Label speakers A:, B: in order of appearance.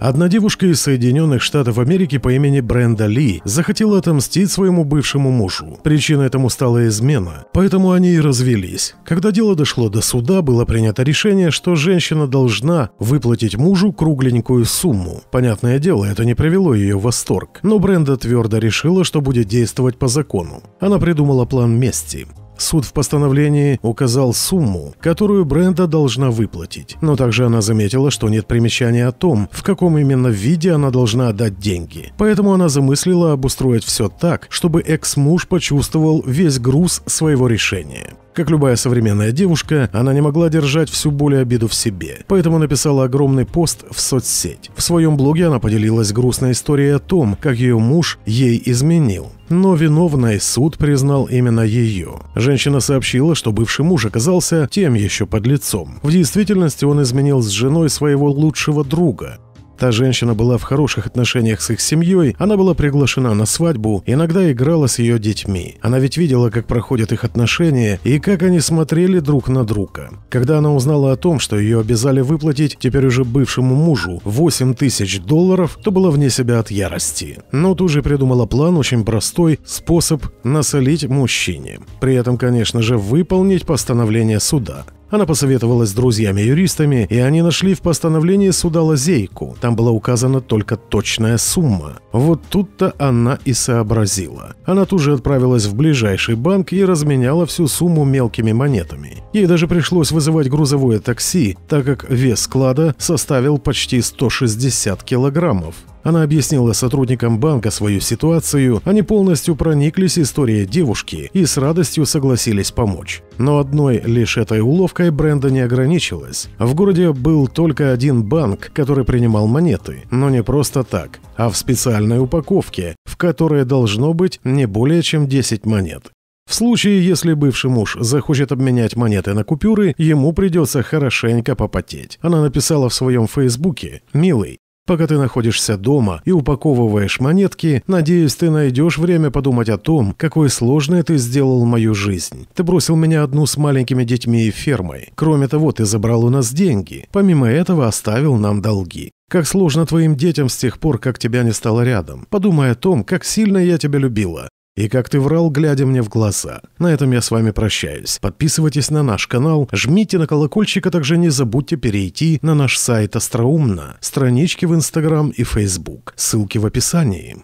A: Одна девушка из Соединенных Штатов Америки по имени Бренда Ли захотела отомстить своему бывшему мужу. Причиной этому стала измена, поэтому они и развелись. Когда дело дошло до суда, было принято решение, что женщина должна выплатить мужу кругленькую сумму. Понятное дело, это не привело ее в восторг, но Бренда твердо решила, что будет действовать по закону. Она придумала план мести. Суд в постановлении указал сумму, которую Бренда должна выплатить, но также она заметила, что нет примечания о том, в каком именно виде она должна отдать деньги. Поэтому она замыслила обустроить все так, чтобы экс-муж почувствовал весь груз своего решения. Как любая современная девушка, она не могла держать всю боль и обиду в себе, поэтому написала огромный пост в соцсеть. В своем блоге она поделилась грустной историей о том, как ее муж ей изменил. Но виновной суд признал именно ее. Женщина сообщила, что бывший муж оказался тем еще под лицом. В действительности он изменил с женой своего лучшего друга, Та женщина была в хороших отношениях с их семьей, она была приглашена на свадьбу, иногда играла с ее детьми. Она ведь видела, как проходят их отношения и как они смотрели друг на друга. Когда она узнала о том, что ее обязали выплатить теперь уже бывшему мужу 8 тысяч долларов, то была вне себя от ярости. Но тут же придумала план очень простой – способ насолить мужчине. При этом, конечно же, выполнить постановление суда. Она посоветовалась с друзьями-юристами, и они нашли в постановлении суда лазейку. Там была указана только точная сумма. Вот тут-то она и сообразила. Она тут же отправилась в ближайший банк и разменяла всю сумму мелкими монетами. Ей даже пришлось вызывать грузовое такси, так как вес склада составил почти 160 килограммов. Она объяснила сотрудникам банка свою ситуацию, они полностью прониклись историей девушки и с радостью согласились помочь. Но одной лишь этой уловкой бренда не ограничилась. В городе был только один банк, который принимал монеты, но не просто так, а в специальной упаковке, в которой должно быть не более чем 10 монет. В случае, если бывший муж захочет обменять монеты на купюры, ему придется хорошенько попотеть. Она написала в своем фейсбуке «Милый, Пока ты находишься дома и упаковываешь монетки, надеюсь, ты найдешь время подумать о том, какой сложной ты сделал мою жизнь. Ты бросил меня одну с маленькими детьми и фермой. Кроме того, ты забрал у нас деньги. Помимо этого, оставил нам долги. Как сложно твоим детям с тех пор, как тебя не стало рядом. Подумай о том, как сильно я тебя любила. И как ты врал, глядя мне в глаза. На этом я с вами прощаюсь. Подписывайтесь на наш канал, жмите на колокольчик, а также не забудьте перейти на наш сайт Остроумно, странички в Инстаграм и Фейсбук. Ссылки в описании.